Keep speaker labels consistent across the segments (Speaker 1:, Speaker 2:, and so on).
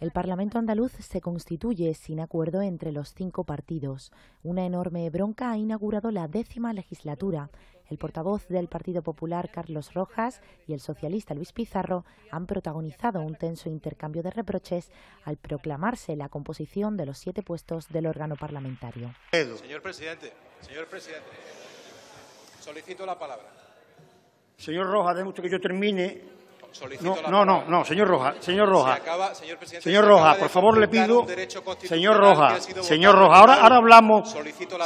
Speaker 1: El Parlamento andaluz se constituye sin acuerdo entre los cinco partidos. Una enorme bronca ha inaugurado la décima legislatura. El portavoz del Partido Popular, Carlos Rojas, y el socialista Luis Pizarro han protagonizado un tenso intercambio de reproches al proclamarse la composición de los siete puestos del órgano parlamentario.
Speaker 2: Señor presidente, señor presidente, solicito la palabra. Señor Rojas, que yo termine no, no, no, no, señor Roja, señor Roja. señor, Roja, por favor le pido. Señor Roja, señor Roja, ahora, ahora hablamos.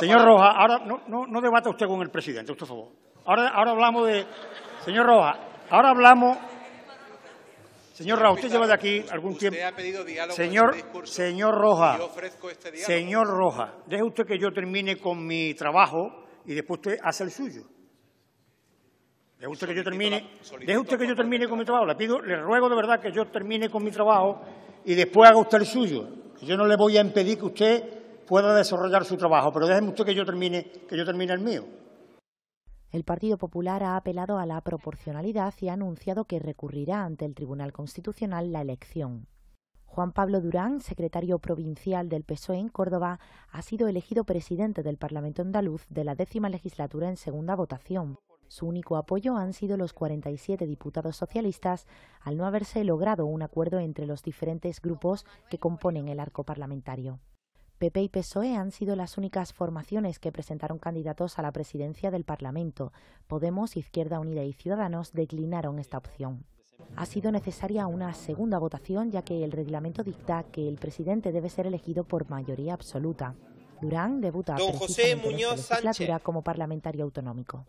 Speaker 2: señor Roja, ahora no, no, no debata usted con el presidente, por favor. Ahora, ahora hablamos de. Señor Roja, ahora hablamos. Señor Roja, usted lleva de aquí algún tiempo. señor, señor Roja, este señor Roja, deje usted que yo termine con mi trabajo y después usted hace el suyo. Deje usted que yo termine, con mi trabajo. Le pido, le ruego de verdad que yo termine con mi trabajo y después haga usted el suyo. Yo no le voy a impedir que usted pueda desarrollar su trabajo, pero déjeme usted que yo termine, que yo termine el mío.
Speaker 1: El Partido Popular ha apelado a la proporcionalidad y ha anunciado que recurrirá ante el Tribunal Constitucional la elección. Juan Pablo Durán, secretario provincial del PSOE en Córdoba, ha sido elegido presidente del Parlamento andaluz de la décima legislatura en segunda votación. Su único apoyo han sido los 47 diputados socialistas al no haberse logrado un acuerdo entre los diferentes grupos que componen el arco parlamentario. PP y PSOE han sido las únicas formaciones que presentaron candidatos a la presidencia del Parlamento. Podemos, Izquierda Unida y Ciudadanos declinaron esta opción. Ha sido necesaria una segunda votación ya que el reglamento dicta que el presidente debe ser elegido por mayoría absoluta. Durán debuta Don José Muñoz en legislatura como parlamentario autonómico.